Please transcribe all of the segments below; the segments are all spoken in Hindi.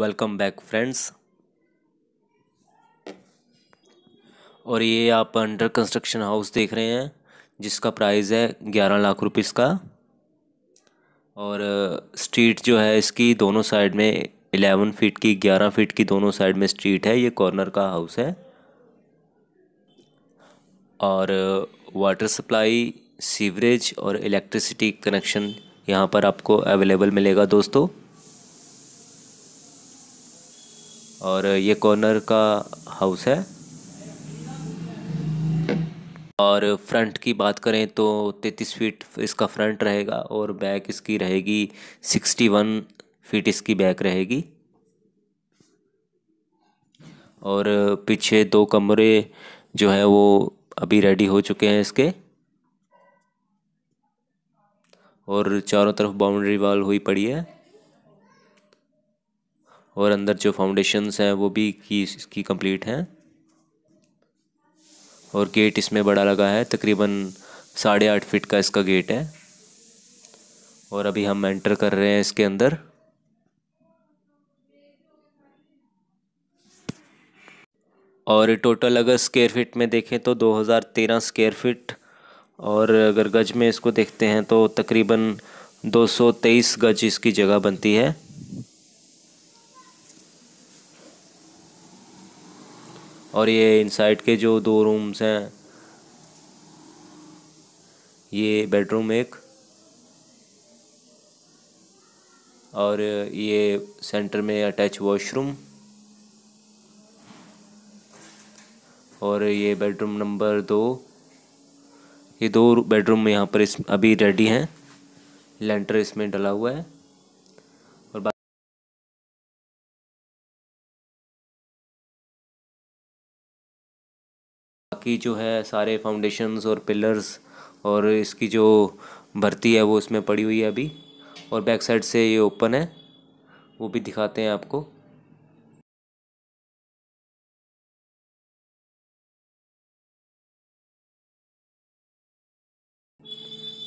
वेलकम बैक फ्रेंड्स और ये आप अंडर कंस्ट्रक्शन हाउस देख रहे हैं जिसका प्राइस है ग्यारह लाख रुपीस इसका और स्ट्रीट uh, जो है इसकी दोनों साइड में एलेवन फीट की ग्यारह फीट की दोनों साइड में स्ट्रीट है ये कॉर्नर का हाउस है और वाटर सप्लाई सीवरेज और इलेक्ट्रिसिटी कनेक्शन यहाँ पर आपको अवेलेबल मिलेगा दोस्तों और ये कॉर्नर का हाउस है और फ्रंट की बात करें तो 33 फीट इसका फ्रंट रहेगा और बैक इसकी रहेगी 61 फीट इसकी बैक रहेगी और पीछे दो कमरे जो है वो अभी रेडी हो चुके हैं इसके और चारों तरफ बाउंड्री वॉल हुई पड़ी है और अंदर जो फाउंडेशंस हैं वो भी की इसकी कंप्लीट हैं और गेट इसमें बड़ा लगा है तकरीबन साढ़े आठ फिट का इसका गेट है और अभी हम एंटर कर रहे हैं इसके अंदर और टोटल अगर स्क्वेयर फिट में देखें तो 2013 स्क्वेयर फिट और अगर गज में इसको देखते हैं तो तकरीबन 223 गज इसकी जगह बनती है और ये इनसाइड के जो दो रूम्स हैं ये बेडरूम एक और ये सेंटर में अटैच वॉशरूम और ये बेडरूम नंबर दो ये दो बेडरूम यहाँ पर इस अभी रेडी हैं लेंटर इसमें डला हुआ है बाकी जो है सारे फाउंडेशंस और पिलर्स और इसकी जो भर्ती है वो इसमें पड़ी हुई है अभी और बैक साइड से ये ओपन है वो भी दिखाते हैं आपको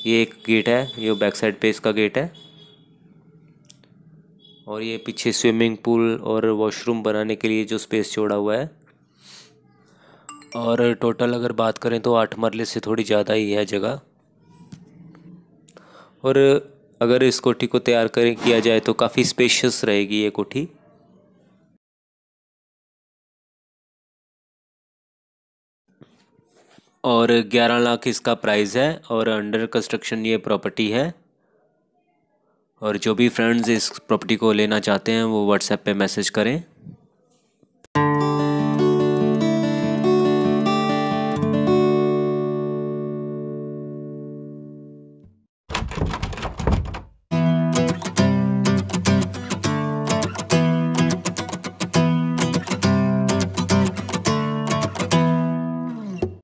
ये एक गेट है ये बैक साइड पे इसका गेट है और ये पीछे स्विमिंग पूल और वॉशरूम बनाने के लिए जो स्पेस छोड़ा हुआ है और टोटल अगर बात करें तो आठ मरले से थोड़ी ज़्यादा ही है जगह और अगर इस कोठी को तैयार कर किया जाए तो काफ़ी स्पेशियस रहेगी ये कोठी और 11 लाख इसका प्राइस है और अंडर कंस्ट्रक्शन ये प्रॉपर्टी है और जो भी फ्रेंड्स इस प्रॉपर्टी को लेना चाहते हैं वो व्हाट्सएप पे मैसेज करें